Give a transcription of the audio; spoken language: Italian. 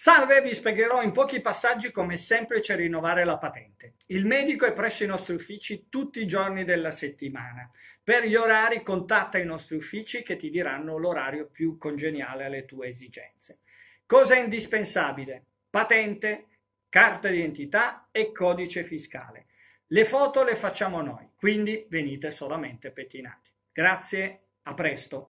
Salve, vi spiegherò in pochi passaggi come è semplice rinnovare la patente. Il medico è presso i nostri uffici tutti i giorni della settimana. Per gli orari contatta i nostri uffici che ti diranno l'orario più congeniale alle tue esigenze. Cosa è indispensabile? Patente, carta d'identità e codice fiscale. Le foto le facciamo noi, quindi venite solamente pettinati. Grazie, a presto.